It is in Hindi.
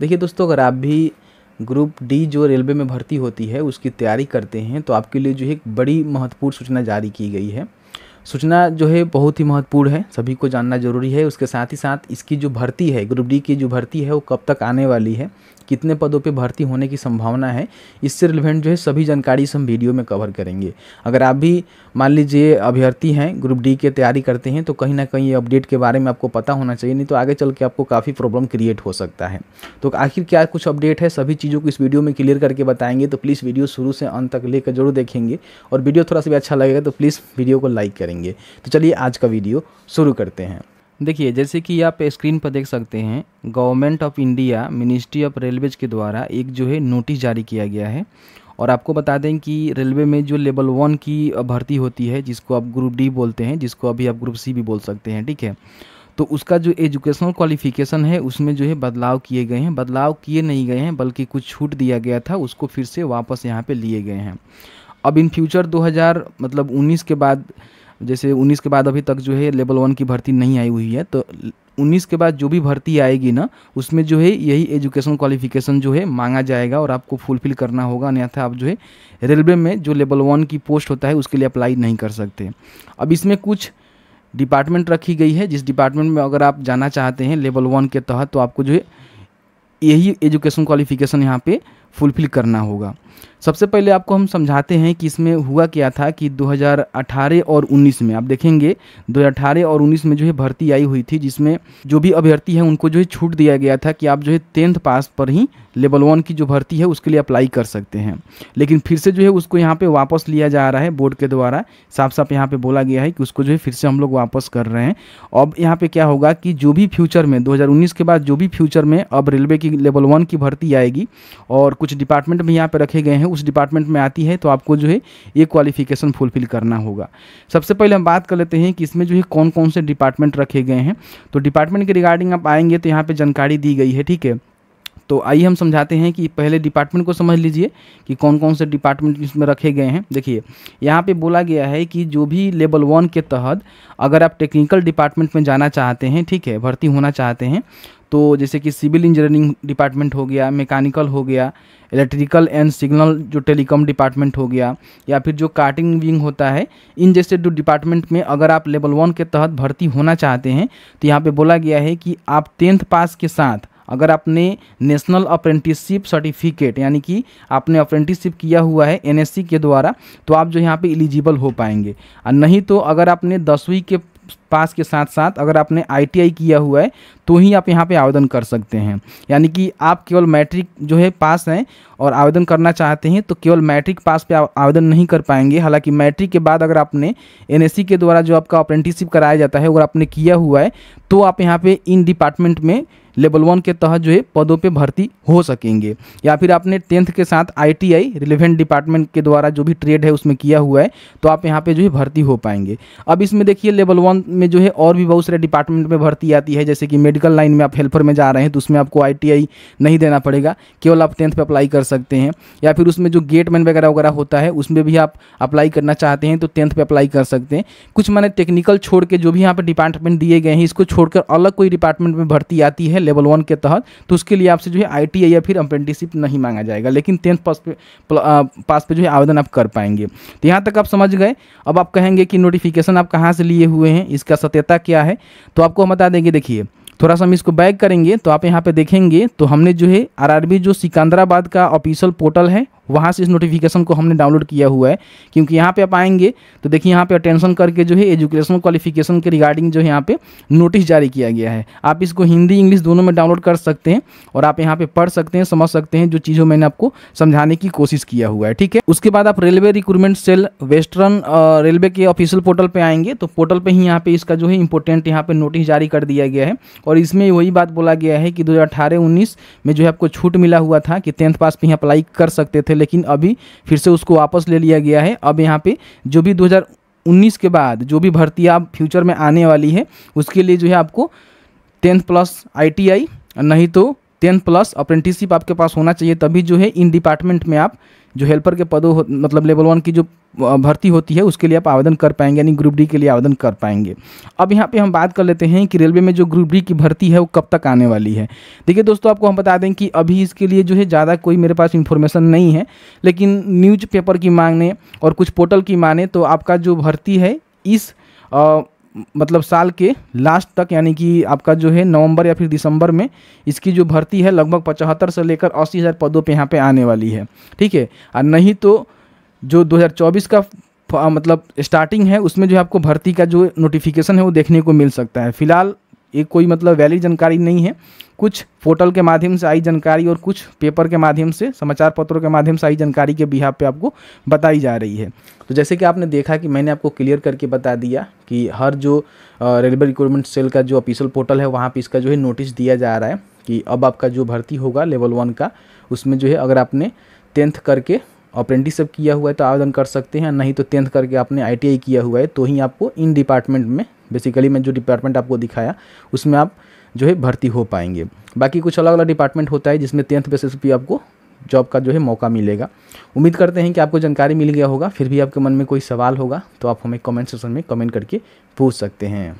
देखिए दोस्तों अगर आप भी ग्रुप डी जो रेलवे में भर्ती होती है उसकी तैयारी करते हैं तो आपके लिए जो है एक बड़ी महत्वपूर्ण सूचना जारी की गई है सूचना जो है बहुत ही महत्वपूर्ण है सभी को जानना जरूरी है उसके साथ ही साथ इसकी जो भर्ती है ग्रुप डी की जो भर्ती है वो कब तक आने वाली है कितने पदों पे भर्ती होने की संभावना है इससे रिलेवेंट जो है सभी जानकारी हम वीडियो में कवर करेंगे अगर आप भी मान लीजिए अभ्यर्थी हैं ग्रुप डी के तैयारी करते हैं तो कहीं ना कहीं ये अपडेट के बारे में आपको पता होना चाहिए नहीं तो आगे चल के आपको काफ़ी प्रॉब्लम क्रिएट हो सकता है तो आखिर क्या कुछ अपडेट है सभी चीज़ों को इस वीडियो में क्लियर करके बताएंगे तो प्लीज़ वीडियो शुरू से अंत तक लेकर जरूर देखेंगे और वीडियो थोड़ा सा भी अच्छा लगेगा तो प्लीज़ वीडियो को लाइक करेंगे तो चलिए आज का वीडियो शुरू करते हैं देखिए जैसे कि आप स्क्रीन पर देख सकते हैं government of India ministry of railways के द्वारा एक जो है नोटिस जारी किया गया है और आपको बता दें कि रेलवे में जो लेवल वन की भर्ती होती है जिसको आप ग्रुप डी बोलते हैं जिसको अभी आप ग्रुप सी भी बोल सकते हैं ठीक है तो उसका जो एजुकेशनल क्वालिफिकेशन है उसमें जो है बदलाव किए गए हैं बदलाव किए नहीं गए हैं बल्कि कुछ छूट दिया गया था उसको फिर से वापस यहाँ पे लिए गए हैं अब इन फ्यूचर 2000 मतलब 19 के बाद जैसे 19 के बाद अभी तक जो है लेवल वन की भर्ती नहीं आई हुई है तो 19 के बाद जो भी भर्ती आएगी ना उसमें जो है यही एजुकेशन क्वालिफिकेशन जो है मांगा जाएगा और आपको फुलफिल करना होगा अन्यथा आप जो है रेलवे में जो लेवल वन की पोस्ट होता है उसके लिए अप्लाई नहीं कर सकते अब इसमें कुछ डिपार्टमेंट रखी गई है जिस डिपार्टमेंट में अगर आप जाना चाहते हैं लेवल वन के तहत तो आपको जो है यही एजुकेशन क्वालिफिकेशन यहाँ पर फुलफिल करना होगा सबसे पहले आपको हम समझाते हैं कि इसमें हुआ क्या था कि 2018 और 19 में आप देखेंगे 2018 और 19 में जो है भर्ती आई हुई थी जिसमें जो भी अभ्यर्थी हैं उनको जो है छूट दिया गया था कि आप जो है टेंथ पास पर ही लेवल वन की जो भर्ती है उसके लिए अप्लाई कर सकते हैं लेकिन फिर से जो है उसको यहाँ पर वापस लिया जा रहा है बोर्ड के द्वारा साफ साफ यहाँ पर बोला गया है कि उसको जो है फिर से हम लोग वापस कर रहे हैं अब यहाँ पर क्या होगा कि जो भी फ्यूचर में दो के बाद जो भी फ्यूचर में अब रेलवे की लेवल वन की भर्ती आएगी और कुछ डिपार्टमेंट भी यहाँ पर रखे गए हैं उस डिपार्टमेंट में आती है तो आपको जो है ये क्वालिफिकेशन फुलफिल करना होगा सबसे पहले हम बात कर लेते हैं कि इसमें जो है कौन कौन से डिपार्टमेंट रखे गए हैं तो डिपार्टमेंट के रिगार्डिंग आप आएंगे तो यहाँ पर जानकारी दी गई है ठीक है तो आइए हम समझाते हैं कि पहले डिपार्टमेंट को समझ लीजिए कि कौन कौन से डिपार्टमेंट इसमें रखे गए हैं देखिए यहाँ पे बोला गया है कि जो भी लेवल वन के तहत अगर आप टेक्निकल डिपार्टमेंट में जाना चाहते हैं ठीक है भर्ती होना चाहते हैं तो जैसे कि सिविल इंजीनियरिंग डिपार्टमेंट हो गया मैकेनिकल हो गया इलेक्ट्रिकल एंड सिग्नल जो टेलीकॉम डिपार्टमेंट हो गया या फिर जो कार्टिंग विंग होता है इन जैसे जो डिपार्टमेंट में अगर आप लेवल वन के तहत भर्ती होना चाहते हैं तो यहाँ पे बोला गया है कि आप टेंथ पास के साथ अगर आपने नेशनल अप्रेंटिसशिप सर्टिफिकेट यानी कि आपने अप्रेंटिसशिप किया हुआ है एनएससी के द्वारा तो आप जो यहाँ पे एलिजिबल हो पाएंगे और नहीं तो अगर आपने दसवीं के पास के साथ साथ अगर आपने आईटीआई किया हुआ है तो ही आप यहाँ पे आवेदन कर सकते हैं यानी कि आप केवल मैट्रिक जो है पास हैं और आवेदन करना चाहते हैं तो केवल मैट्रिक पास पे आवेदन नहीं कर पाएंगे हालांकि मैट्रिक के बाद अगर आपने एनएससी के द्वारा जो आपका अप्रेंटिसशिप कराया जाता है अगर आपने किया हुआ है तो आप यहाँ पर इन डिपार्टमेंट में लेवल वन के तहत जो है पदों पे भर्ती हो सकेंगे या फिर आपने टेंथ के साथ आईटीआई रिलेवेंट डिपार्टमेंट के द्वारा जो भी ट्रेड है उसमें किया हुआ है तो आप यहाँ पे जो है भर्ती हो पाएंगे अब इसमें देखिए लेवल वन में जो है और भी बहुत सारे डिपार्टमेंट में भर्ती आती है जैसे कि मेडिकल लाइन में आप हेल्पर में जा रहे हैं तो उसमें आपको आई नहीं देना पड़ेगा केवल आप टेंथ पर अप्लाई कर सकते हैं या फिर उसमें जो गेटमैन वगैरह वगैरह होता है उसमें भी आप अप्लाई करना चाहते हैं तो टेंथ पर अप्लाई कर सकते हैं कुछ मैंने टेक्निकल छोड़ के जो भी यहाँ पर डिपार्टमेंट दिए गए हैं इसको छोड़कर अलग कोई डिपार्टमेंट में भर्ती आती है लेवल वन के तहत तो उसके लिए आपसे जो है आई या फिर अप्रेंटिसिप नहीं मांगा जाएगा लेकिन टेंथ पास पे पास पे जो है आवेदन आप कर पाएंगे तो यहाँ तक आप समझ गए अब आप कहेंगे कि नोटिफिकेशन आप कहाँ से लिए हुए हैं इसका सत्यता क्या है तो आपको हम बता देंगे देखिए थोड़ा सा हम इसको बैक करेंगे तो आप यहाँ पे देखेंगे तो हमने जो है आरआरबी जो सिकंदराबाद का ऑफिशियल पोर्टल है वहाँ से इस नोटिफिकेशन को हमने डाउनलोड किया हुआ है क्योंकि यहाँ पे आप आएंगे तो देखिए यहाँ पे अटेंशन करके जो है एजुकेशनल क्वालिफिकेशन के रिगार्डिंग जो है यहाँ पे नोटिस जारी किया गया है आप इसको हिंदी इंग्लिश दोनों में डाउनलोड कर सकते हैं और आप यहाँ पे पढ़ सकते हैं समझ सकते हैं जो चीज़ों मैंने आपको समझाने की कोशिश किया हुआ है ठीक है उसके बाद आप railway recruitment cell western railway के ऑफिशियल पोर्टल पर आएंगे तो पोर्टल पर ही यहाँ पे इसका जो है इंपॉर्टेंट यहाँ पे नोटिस जारी कर दिया गया है और इसमें वही बात बोला गया है कि दो हज़ार में जो है आपको छूट मिला हुआ था कि टेंथ पास पर ही अप्लाई कर सकते थे थे लेकिन अभी फिर से उसको वापस ले लिया गया है अब यहाँ पे जो भी 2019 के बाद जो भी भर्ती आप फ्यूचर में आने वाली है उसके लिए जो है आपको टेंथ प्लस आई नहीं तो टेन प्लस अप्रेंटिसशिप आपके पास होना चाहिए तभी जो है इन डिपार्टमेंट में आप जो हेल्पर के पदों मतलब लेवल वन की जो भर्ती होती है उसके लिए आप आवेदन कर पाएंगे यानी ग्रुप डी के लिए आवेदन कर पाएंगे अब यहाँ पे हम बात कर लेते हैं कि रेलवे में जो ग्रुप डी की भर्ती है वो कब तक आने वाली है देखिए दोस्तों आपको हम बता दें कि अभी इसके लिए जो है ज़्यादा कोई मेरे पास इन्फॉर्मेशन नहीं है लेकिन न्यूज़ पेपर की मांगने और कुछ पोर्टल की माने तो आपका जो भर्ती है इस मतलब साल के लास्ट तक यानी कि आपका जो है नवंबर या फिर दिसंबर में इसकी जो भर्ती है लगभग पचहत्तर से लेकर अस्सी हज़ार पदों पे यहाँ पे आने वाली है ठीक है और नहीं तो जो 2024 का मतलब स्टार्टिंग है उसमें जो है आपको भर्ती का जो नोटिफिकेशन है वो देखने को मिल सकता है फिलहाल ये कोई मतलब वैलिड जानकारी नहीं है कुछ पोर्टल के माध्यम से आई जानकारी और कुछ पेपर के माध्यम से समाचार पत्रों के माध्यम से आई जानकारी के बिहार पे आपको बताई जा रही है तो जैसे कि आपने देखा कि मैंने आपको क्लियर करके बता दिया कि हर जो रेलवे रिक्रूटमेंट सेल का जो ऑफिशियल पोर्टल है वहाँ पर इसका जो है नोटिस दिया जा रहा है कि अब आपका जो भर्ती होगा लेवल वन का उसमें जो है अगर आपने टेंथ करके अप्रेंटिसशिप किया हुआ है तो आवेदन कर सकते हैं नहीं तो टेंथ करके आपने आई किया हुआ है तो ही आपको इन डिपार्टमेंट में बेसिकली मैं जो डिपार्टमेंट आपको दिखाया उसमें आप जो है भर्ती हो पाएंगे बाकी कुछ अलग अलग डिपार्टमेंट होता है जिसमें टेंथ बेसिस भी आपको जॉब का जो है मौका मिलेगा उम्मीद करते हैं कि आपको जानकारी मिल गया होगा फिर भी आपके मन में कोई सवाल होगा तो आप हमें कमेंट सेक्शन में कमेंट करके पूछ सकते हैं